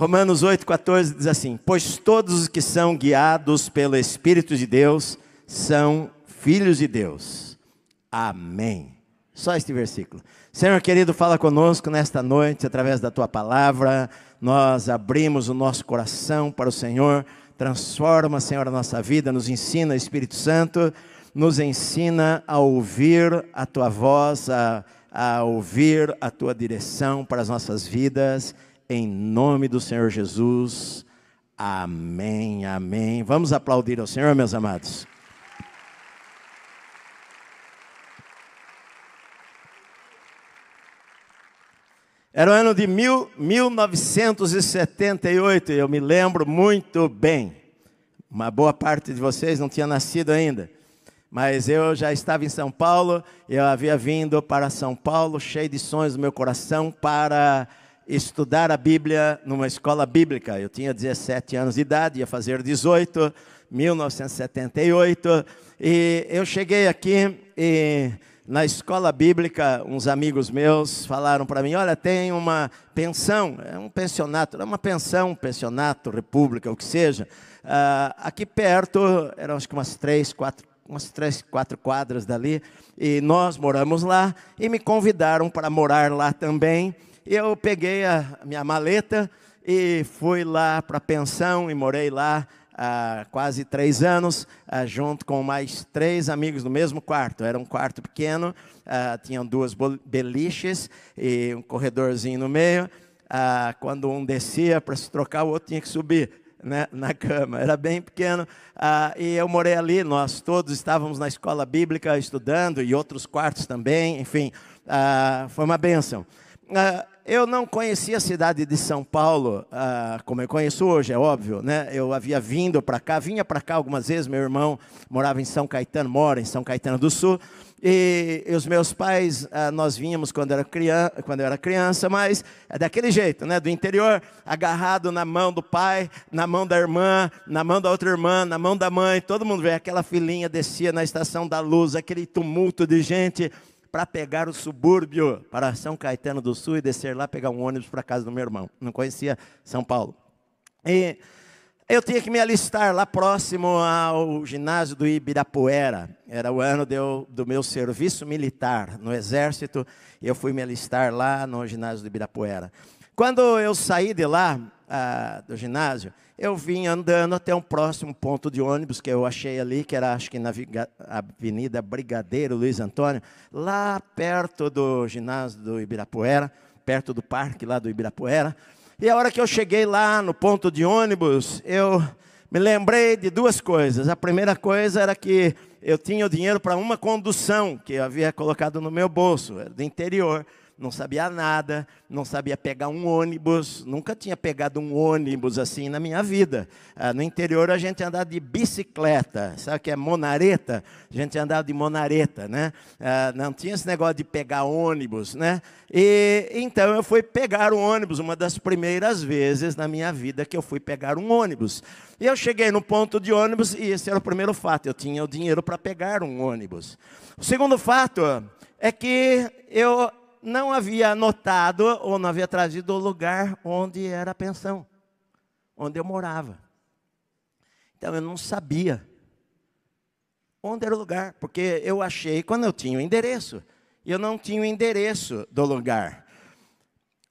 Romanos 8,14 diz assim: Pois todos os que são guiados pelo Espírito de Deus são filhos de Deus. Amém. Só este versículo. Senhor querido, fala conosco nesta noite, através da tua palavra. Nós abrimos o nosso coração para o Senhor. Transforma, Senhor, a nossa vida. Nos ensina, Espírito Santo. Nos ensina a ouvir a tua voz, a, a ouvir a tua direção para as nossas vidas em nome do Senhor Jesus. Amém, amém. Vamos aplaudir ao Senhor, meus amados. Era o ano de mil, 1978, eu me lembro muito bem. Uma boa parte de vocês não tinha nascido ainda mas eu já estava em São Paulo, eu havia vindo para São Paulo cheio de sonhos no meu coração para estudar a Bíblia numa escola bíblica. Eu tinha 17 anos de idade, ia fazer 18, 1978. E eu cheguei aqui e na escola bíblica, uns amigos meus falaram para mim: olha, tem uma pensão, é um pensionato, é uma pensão, um pensionato, república, o que seja. Uh, aqui perto, eram acho que umas três, quatro umas três, quatro quadras dali, e nós moramos lá, e me convidaram para morar lá também eu peguei a minha maleta e fui lá para a pensão e morei lá há ah, quase três anos, ah, junto com mais três amigos no mesmo quarto. Era um quarto pequeno, ah, tinham duas beliches e um corredorzinho no meio. Quando um descia para se trocar, o outro tinha que subir. Né, na cama, era bem pequeno, ah, e eu morei ali, nós todos estávamos na escola bíblica estudando, e outros quartos também, enfim, ah, foi uma bênção. Ah, eu não conhecia a cidade de São Paulo ah, como eu conheço hoje, é óbvio, né? Eu havia vindo para cá, vinha para cá algumas vezes. Meu irmão morava em São Caetano, mora em São Caetano do Sul. E os meus pais, ah, nós vínhamos quando, era criança, quando eu era criança, mas é daquele jeito, né? Do interior, agarrado na mão do pai, na mão da irmã, na mão da outra irmã, na mão da mãe. Todo mundo vê aquela filhinha descia na estação da luz, aquele tumulto de gente para pegar o subúrbio para São Caetano do Sul e descer lá pegar um ônibus para casa do meu irmão. Não conhecia São Paulo. E eu tinha que me alistar lá próximo ao ginásio do Ibirapuera. Era o ano eu, do meu serviço militar no Exército. E eu fui me alistar lá no ginásio do Ibirapuera. Quando eu saí de lá, ah, do ginásio, eu vim andando até um próximo ponto de ônibus que eu achei ali, que era acho que na Avenida Brigadeiro Luiz Antônio, lá perto do ginásio do Ibirapuera, perto do parque lá do Ibirapuera. E a hora que eu cheguei lá no ponto de ônibus, eu me lembrei de duas coisas. A primeira coisa era que eu tinha o dinheiro para uma condução que eu havia colocado no meu bolso, era do interior não sabia nada, não sabia pegar um ônibus, nunca tinha pegado um ônibus assim na minha vida. Ah, no interior a gente andava de bicicleta, sabe o que é monareta? A gente andava de monareta, né? Ah, não tinha esse negócio de pegar ônibus, né? E então eu fui pegar um ônibus, uma das primeiras vezes na minha vida que eu fui pegar um ônibus. E eu cheguei no ponto de ônibus e esse era o primeiro fato, eu tinha o dinheiro para pegar um ônibus. O segundo fato é que eu não havia anotado ou não havia trazido o lugar onde era a pensão, onde eu morava. Então eu não sabia onde era o lugar, porque eu achei quando eu tinha o endereço, e eu não tinha o endereço do lugar.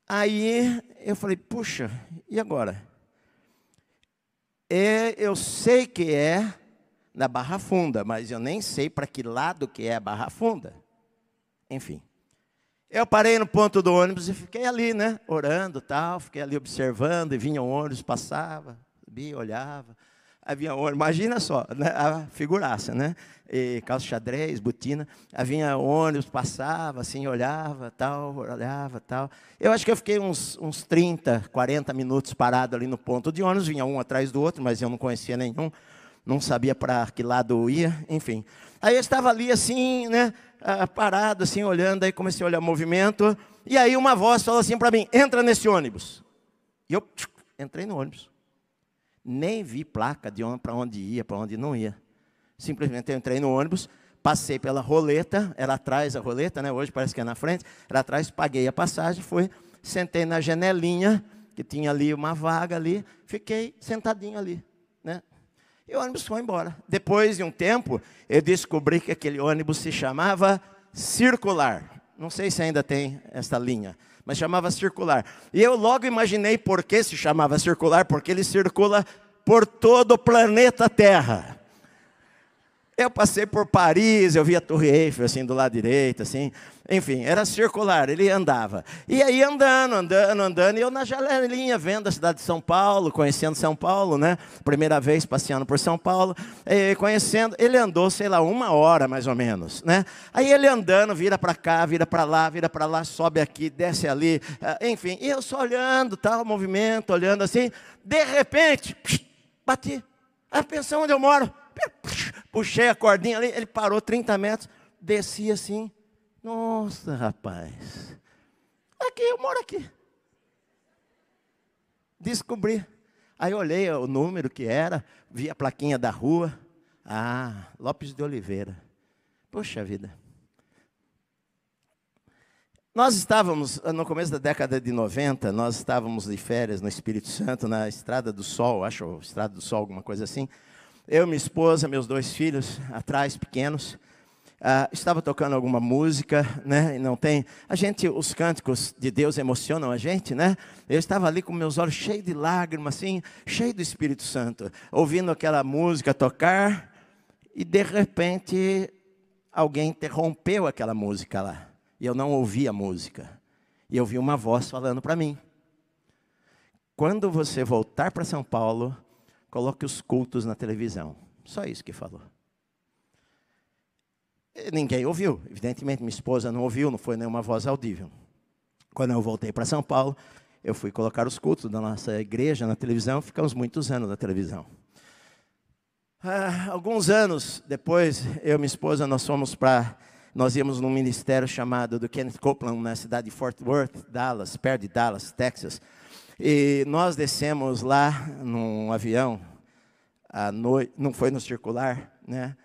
Aí eu falei, puxa, e agora? E eu sei que é na Barra Funda, mas eu nem sei para que lado que é a Barra Funda. Enfim. Eu parei no ponto do ônibus e fiquei ali, né? Orando tal, fiquei ali observando, e vinha um ônibus, passava, subia, olhava. havia ônibus, imagina só, né? a figuraça, né? E calça xadrez, botina. havia vinha ônibus, passava, assim, olhava, tal, olhava, tal. Eu acho que eu fiquei uns, uns 30, 40 minutos parado ali no ponto de ônibus, vinha um atrás do outro, mas eu não conhecia nenhum, não sabia para que lado ia, enfim. Aí eu estava ali assim, né? ah, parado, assim, olhando, aí comecei a olhar o movimento. E aí uma voz falou assim para mim: entra nesse ônibus. E eu tchuc, entrei no ônibus. Nem vi placa de para onde ia, para onde não ia. Simplesmente eu entrei no ônibus, passei pela roleta, era atrás a roleta, né? Hoje parece que é na frente, era atrás, paguei a passagem, fui, sentei na janelinha, que tinha ali uma vaga ali, fiquei sentadinho ali, né? E o ônibus foi embora. Depois de um tempo, eu descobri que aquele ônibus se chamava Circular. Não sei se ainda tem essa linha, mas chamava Circular. E eu logo imaginei por que se chamava Circular, porque ele circula por todo o planeta Terra. Eu passei por Paris, eu via a Torre Eiffel, assim, do lado direito, assim. Enfim, era circular, ele andava. E aí andando, andando, andando, e eu na janelinha vendo a cidade de São Paulo, conhecendo São Paulo, né? Primeira vez passeando por São Paulo, conhecendo. Ele andou, sei lá, uma hora mais ou menos, né? Aí ele andando, vira para cá, vira para lá, vira para lá, sobe aqui, desce ali, ah, enfim. E eu só olhando, tal, movimento, olhando assim. De repente, bati. A pensão onde eu moro puxei a cordinha ali, ele parou 30 metros, desci assim. Nossa, rapaz. Aqui, eu moro aqui. Descobri. Aí olhei o número que era, vi a plaquinha da rua. Ah, Lopes de Oliveira. Poxa vida. Nós estávamos, no começo da década de 90, nós estávamos de férias no Espírito Santo, na Estrada do Sol, acho, Estrada do Sol, alguma coisa assim eu, minha esposa, meus dois filhos atrás, pequenos, uh, estava tocando alguma música, né? E não tem. A gente, os cânticos de Deus emocionam a gente, né? Eu estava ali com meus olhos cheios de lágrimas, assim, cheio do Espírito Santo, ouvindo aquela música tocar, e de repente alguém interrompeu aquela música lá. E eu não ouvi a música. E eu vi uma voz falando para mim. Quando você voltar para São Paulo, coloque os cultos na televisão. Só isso que falou. E ninguém ouviu. Evidentemente, minha esposa não ouviu, não foi nenhuma voz audível. Quando eu voltei para São Paulo, eu fui colocar os cultos da nossa igreja na televisão, ficamos muitos anos na televisão. Ah, alguns anos depois, eu e minha esposa, nós fomos para. Nós íamos num ministério chamado do Kenneth Copeland, na cidade de Fort Worth, Dallas, perto de Dallas, Texas. E nós descemos lá num avião, à noite, não foi no circular, né?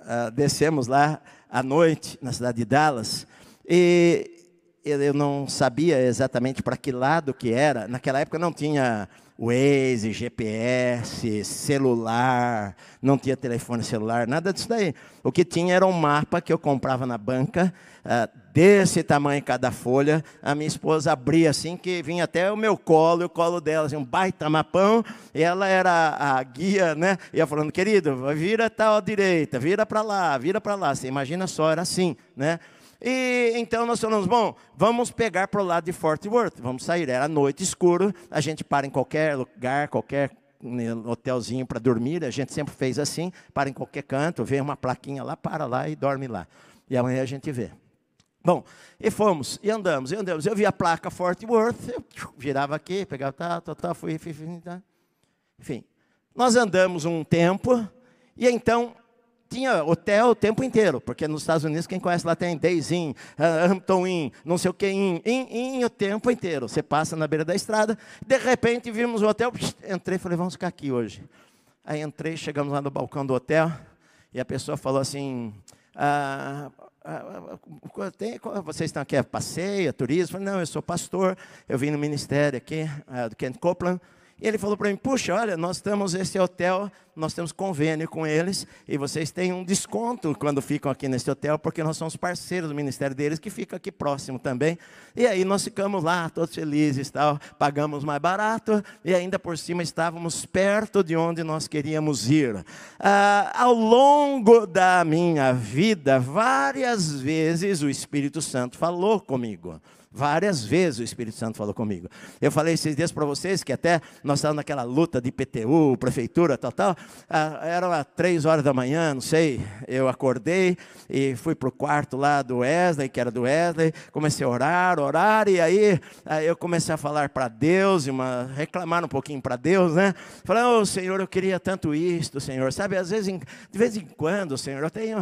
Ah, descemos lá à noite, na cidade de Dallas, e eu não sabia exatamente para que lado que era. Naquela época não tinha Waze, GPS, celular, não tinha telefone celular, nada disso daí. O que tinha era um mapa que eu comprava na banca, ah, desse tamanho cada folha, a minha esposa abria assim, que vinha até o meu colo, o colo dela, assim, um baita mapão, e ela era a, a guia, né? Ia falando, querido, vira tal direita, vira para lá, vira para lá. Você imagina só, era assim, né? E então nós falamos, bom, vamos pegar para o lado de Fort Worth, vamos sair. Era noite escuro, a gente para em qualquer lugar, qualquer né, hotelzinho para dormir, a gente sempre fez assim, para em qualquer canto, vê uma plaquinha lá, para lá e dorme lá. E amanhã a gente vê. Bom, e fomos, e andamos, e andamos. Eu vi a placa Fort Worth, eu girava aqui, pegava, tá, tá, tá, fui, fui, fui tá. enfim. Nós andamos um tempo, e então tinha hotel o tempo inteiro, porque nos Estados Unidos, quem conhece lá tem Days Inn, ah, Hampton Inn, não sei o que Inn, Inn, o tempo inteiro. Você passa na beira da estrada, de repente vimos o hotel, entrei, falei, vamos ficar aqui hoje. Aí entrei, chegamos lá no balcão do hotel, e a pessoa falou assim, ah, ah, ah, ah, tem, vocês estão aqui, é passeio, é turismo? Não, eu sou pastor, eu vim no ministério aqui, do Kent Copeland, e ele falou para mim: Puxa, olha, nós temos esse hotel, nós temos convênio com eles, e vocês têm um desconto quando ficam aqui nesse hotel, porque nós somos parceiros do ministério deles, que fica aqui próximo também. E aí nós ficamos lá, todos felizes, tal, pagamos mais barato, e ainda por cima estávamos perto de onde nós queríamos ir. Ah, ao longo da minha vida, várias vezes o Espírito Santo falou comigo. Várias vezes o Espírito Santo falou comigo. Eu falei esses dias para vocês que até nós estávamos naquela luta de PTU, prefeitura, tal, tal. Ah, era três horas da manhã, não sei. Eu acordei e fui para o quarto lá do Wesley, que era do Wesley. Comecei a orar, orar, e aí, eu comecei a falar para Deus, uma, reclamar um pouquinho para Deus, né? Falei, ô oh, Senhor, eu queria tanto isto, Senhor. Sabe, às vezes, de vez em quando, Senhor, eu tenho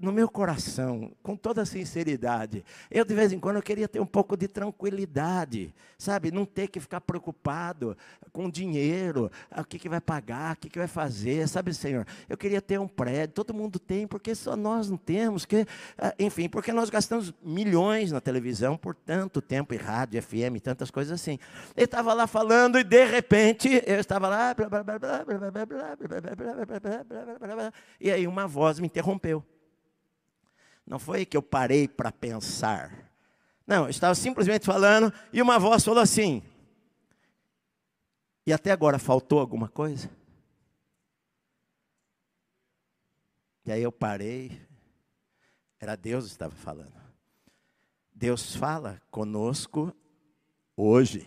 no meu coração, com toda sinceridade, eu de vez em quando eu queria ter um pouco pouco de tranquilidade, sabe? Não ter que ficar preocupado com dinheiro, o que, que vai pagar, o que, que vai fazer, sabe, Senhor? Eu queria ter um prédio, todo mundo tem, porque só nós não temos, que, enfim, porque nós gastamos milhões na televisão por tanto tempo, e rádio, FM, tantas coisas assim. Ele estava lá falando e de repente eu estava lá, e aí uma voz me interrompeu. Não foi que eu parei para pensar. Não, eu estava simplesmente falando e uma voz falou assim: E até agora faltou alguma coisa? E aí eu parei. Era Deus que estava falando. Deus fala conosco hoje.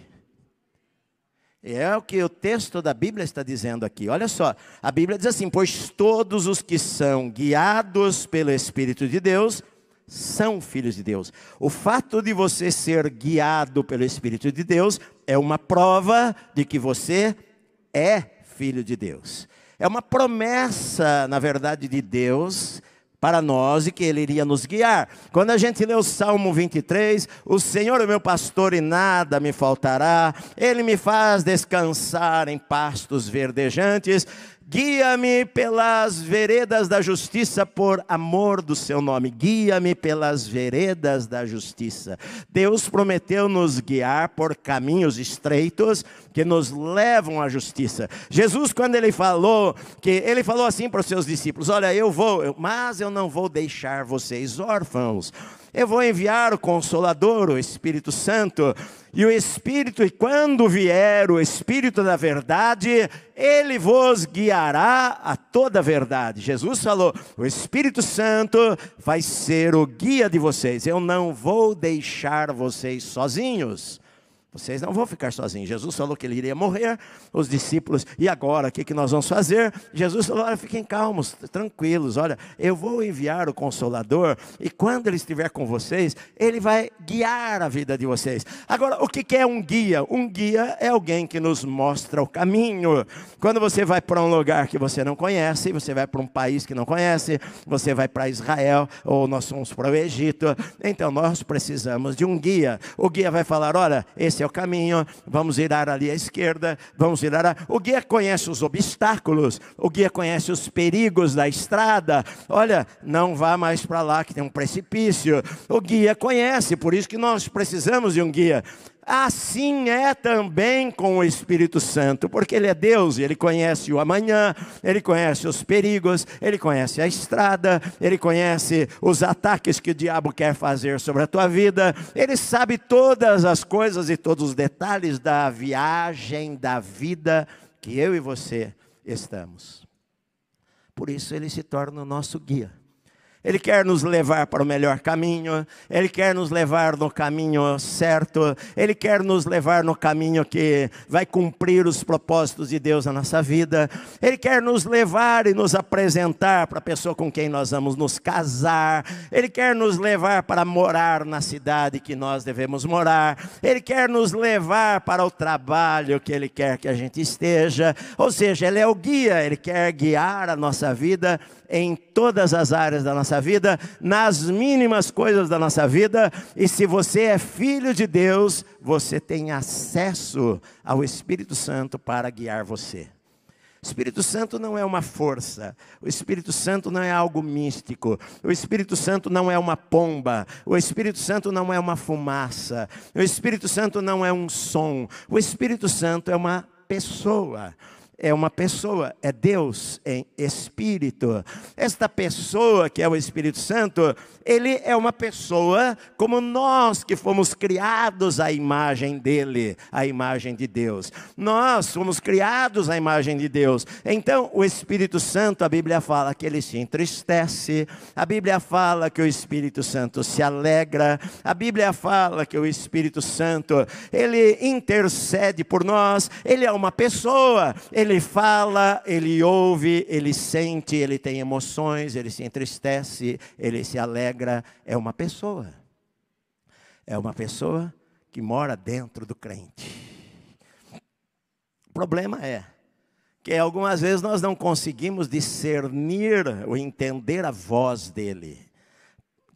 É o que o texto da Bíblia está dizendo aqui. Olha só, a Bíblia diz assim: Pois todos os que são guiados pelo Espírito de Deus, são filhos de Deus. O fato de você ser guiado pelo Espírito de Deus é uma prova de que você é filho de Deus. É uma promessa, na verdade, de Deus para nós e que ele iria nos guiar. Quando a gente lê o Salmo 23, o Senhor é meu pastor e nada me faltará. Ele me faz descansar em pastos verdejantes. Guia-me pelas veredas da justiça por amor do seu nome. Guia-me pelas veredas da justiça. Deus prometeu nos guiar por caminhos estreitos que nos levam à justiça. Jesus, quando ele falou, que ele falou assim para os seus discípulos: Olha, eu vou, mas eu não vou deixar vocês órfãos eu vou enviar o Consolador, o Espírito Santo. E o Espírito, e quando vier o Espírito da Verdade, ele vos guiará a toda a verdade. Jesus falou: o Espírito Santo vai ser o guia de vocês. Eu não vou deixar vocês sozinhos. Vocês não vão ficar sozinhos. Jesus falou que ele iria morrer, os discípulos, e agora, o que, que nós vamos fazer? Jesus falou: olha, fiquem calmos, tranquilos, olha, eu vou enviar o Consolador, e quando ele estiver com vocês, ele vai guiar a vida de vocês. Agora, o que, que é um guia? Um guia é alguém que nos mostra o caminho. Quando você vai para um lugar que você não conhece, você vai para um país que não conhece, você vai para Israel, ou nós somos para o Egito, então nós precisamos de um guia. O guia vai falar: olha, esse é é o caminho, vamos virar ali à esquerda, vamos virar. A... O guia conhece os obstáculos, o guia conhece os perigos da estrada. Olha, não vá mais para lá que tem um precipício. O guia conhece, por isso que nós precisamos de um guia. Assim é também com o Espírito Santo, porque ele é Deus e ele conhece o amanhã, ele conhece os perigos, ele conhece a estrada, ele conhece os ataques que o diabo quer fazer sobre a tua vida, ele sabe todas as coisas e todos os detalhes da viagem da vida que eu e você estamos. Por isso ele se torna o nosso guia. Ele quer nos levar para o melhor caminho, Ele quer nos levar no caminho certo, Ele quer nos levar no caminho que vai cumprir os propósitos de Deus na nossa vida, Ele quer nos levar e nos apresentar para a pessoa com quem nós vamos nos casar, Ele quer nos levar para morar na cidade que nós devemos morar, Ele quer nos levar para o trabalho que Ele quer que a gente esteja, ou seja, Ele é o guia, Ele quer guiar a nossa vida em todas as áreas da nossa vida, nas mínimas coisas da nossa vida, e se você é filho de Deus, você tem acesso ao Espírito Santo para guiar você. O Espírito Santo não é uma força, o Espírito Santo não é algo místico, o Espírito Santo não é uma pomba, o Espírito Santo não é uma fumaça, o Espírito Santo não é um som, o Espírito Santo é uma pessoa é uma pessoa, é Deus em espírito. Esta pessoa que é o Espírito Santo, ele é uma pessoa como nós que fomos criados à imagem dele, à imagem de Deus. Nós fomos criados à imagem de Deus. Então, o Espírito Santo, a Bíblia fala que ele se entristece, a Bíblia fala que o Espírito Santo se alegra, a Bíblia fala que o Espírito Santo, ele intercede por nós, ele é uma pessoa, ele ele fala, ele ouve, ele sente, ele tem emoções, ele se entristece, ele se alegra. É uma pessoa. É uma pessoa que mora dentro do crente. O problema é que algumas vezes nós não conseguimos discernir ou entender a voz dele.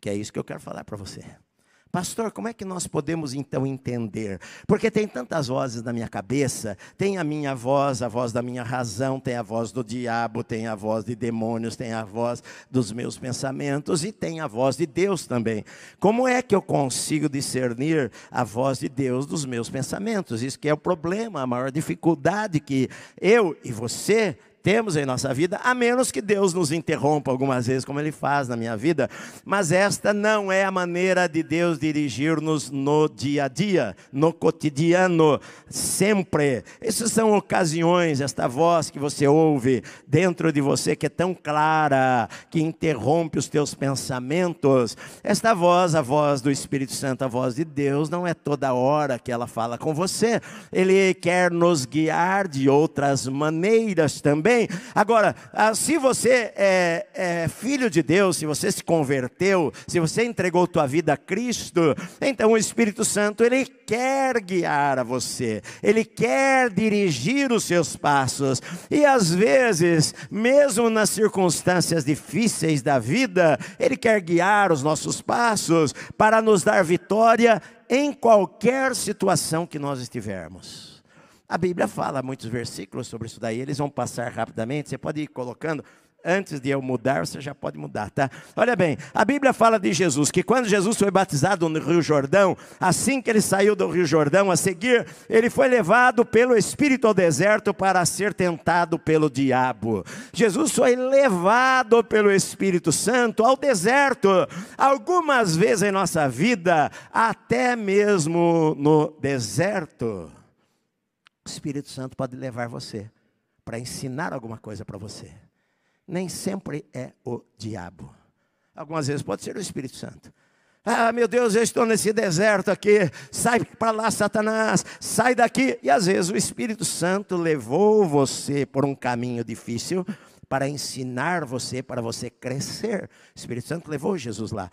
Que é isso que eu quero falar para você. Pastor, como é que nós podemos então entender? Porque tem tantas vozes na minha cabeça: tem a minha voz, a voz da minha razão, tem a voz do diabo, tem a voz de demônios, tem a voz dos meus pensamentos e tem a voz de Deus também. Como é que eu consigo discernir a voz de Deus dos meus pensamentos? Isso que é o problema, a maior dificuldade que eu e você temos em nossa vida, a menos que Deus nos interrompa algumas vezes, como Ele faz na minha vida. Mas esta não é a maneira de Deus dirigir-nos no dia a dia, no cotidiano, sempre. Essas são ocasiões, esta voz que você ouve dentro de você que é tão clara, que interrompe os teus pensamentos. Esta voz, a voz do Espírito Santo, a voz de Deus, não é toda hora que ela fala com você. Ele quer nos guiar de outras maneiras também amém? Agora, ah, se você é, é filho de Deus, se você se converteu, se você entregou tua vida a Cristo, então o Espírito Santo, ele quer guiar a você, ele quer dirigir os seus passos, e às vezes, mesmo nas circunstâncias difíceis da vida, ele quer guiar os nossos passos para nos dar vitória em qualquer situação que nós estivermos. A Bíblia fala muitos versículos sobre isso daí, eles vão passar rapidamente, você pode ir colocando. Antes de eu mudar, você já pode mudar, tá? Olha bem, a Bíblia fala de Jesus que quando Jesus foi batizado no Rio Jordão, assim que ele saiu do Rio Jordão, a seguir, ele foi levado pelo Espírito ao deserto para ser tentado pelo diabo. Jesus foi levado pelo Espírito Santo ao deserto, algumas vezes em nossa vida, até mesmo no deserto. Espírito Santo pode levar você para ensinar alguma coisa para você. Nem sempre é o diabo. Algumas vezes pode ser o Espírito Santo. Ah, meu Deus, eu estou nesse deserto aqui. Sai para lá, Satanás. Sai daqui. E às vezes o Espírito Santo levou você por um caminho difícil para ensinar você, para você crescer. O Espírito Santo levou Jesus lá.